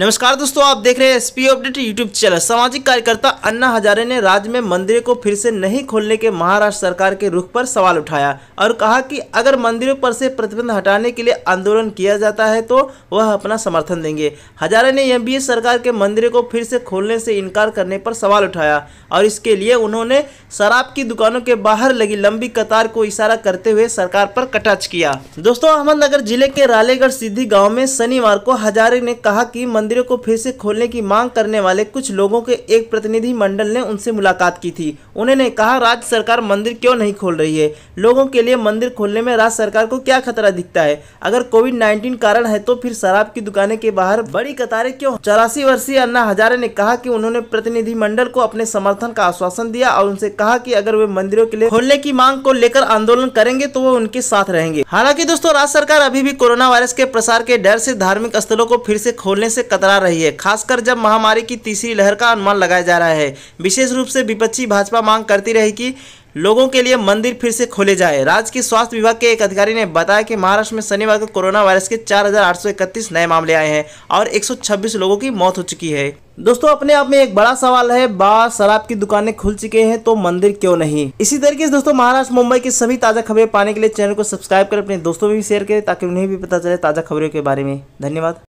नमस्कार दोस्तों आप देख रहे हैं एसपी अपडेट यूट्यूब चैनल सामाजिक कार्यकर्ता अन्ना हजारे ने राज्य में मंदिरों को फिर से नहीं खोलने के महाराष्ट्र सरकार के रुख पर सवाल उठाया और कहा कि अगर मंदिरों पर से प्रतिबंध हटाने के लिए आंदोलन किया जाता है तो वह अपना समर्थन देंगे हजारे ने एनबीए सरकार के मंदिरों को फिर से खोलने से इनकार करने पर सवाल उठाया और इसके लिए उन्होंने शराब की दुकानों के बाहर लगी लंबी कतार को इशारा करते हुए सरकार पर कटाच किया दोस्तों अहमदनगर जिले के रालेगढ़ सिद्धि गाँव में शनिवार को हजारे ने कहा की मंदिरों को फिर से खोलने की मांग करने वाले कुछ लोगों के एक प्रतिनिधि मंडल ने उनसे मुलाकात की थी उन्होंने कहा राज्य सरकार मंदिर क्यों नहीं खोल रही है लोगों के लिए मंदिर खोलने में राज्य सरकार को क्या खतरा दिखता है अगर कोविड नाइन्टीन कारण है तो फिर शराब की दुकानें के बाहर बड़ी कतारें क्यों चौरासी वर्षीय अन्ना हजारे ने कहा की उन्होंने प्रतिनिधि मंडल को अपने समर्थन का आश्वासन दिया और उनसे कहा की अगर वे मंदिरों के लिए खोलने की मांग को लेकर आंदोलन करेंगे तो वो उनके साथ रहेंगे हालांकि दोस्तों राज्य सरकार अभी भी कोरोना वायरस के प्रसार के डर से धार्मिक स्थलों को फिर से खोलने से कतरा रही है खासकर जब महामारी की तीसरी लहर का अनुमान लगाया जा रहा है विशेष रूप से विपक्षी भाजपा मांग करती रही कि लोगों के लिए मंदिर फिर से खोले जाए राज्य के स्वास्थ्य विभाग के एक अधिकारी ने बताया कि महाराष्ट्र में शनिवार को कोरोना वायरस के 4,831 नए मामले आए हैं और 126 लोगों की मौत हो चुकी है दोस्तों अपने आप में एक बड़ा सवाल है बार शराब की दुकानें खुल चुके हैं तो मंदिर क्यों नहीं इसी तरीके से दोस्तों महाराष्ट्र मुंबई की सभी ताज़ा खबरें पाने के लिए चैनल को सब्सक्राइब कर अपने दोस्तों में भी शेयर करें ताकि उन्हें भी पता चले ताज़ा खबरों के बारे में धन्यवाद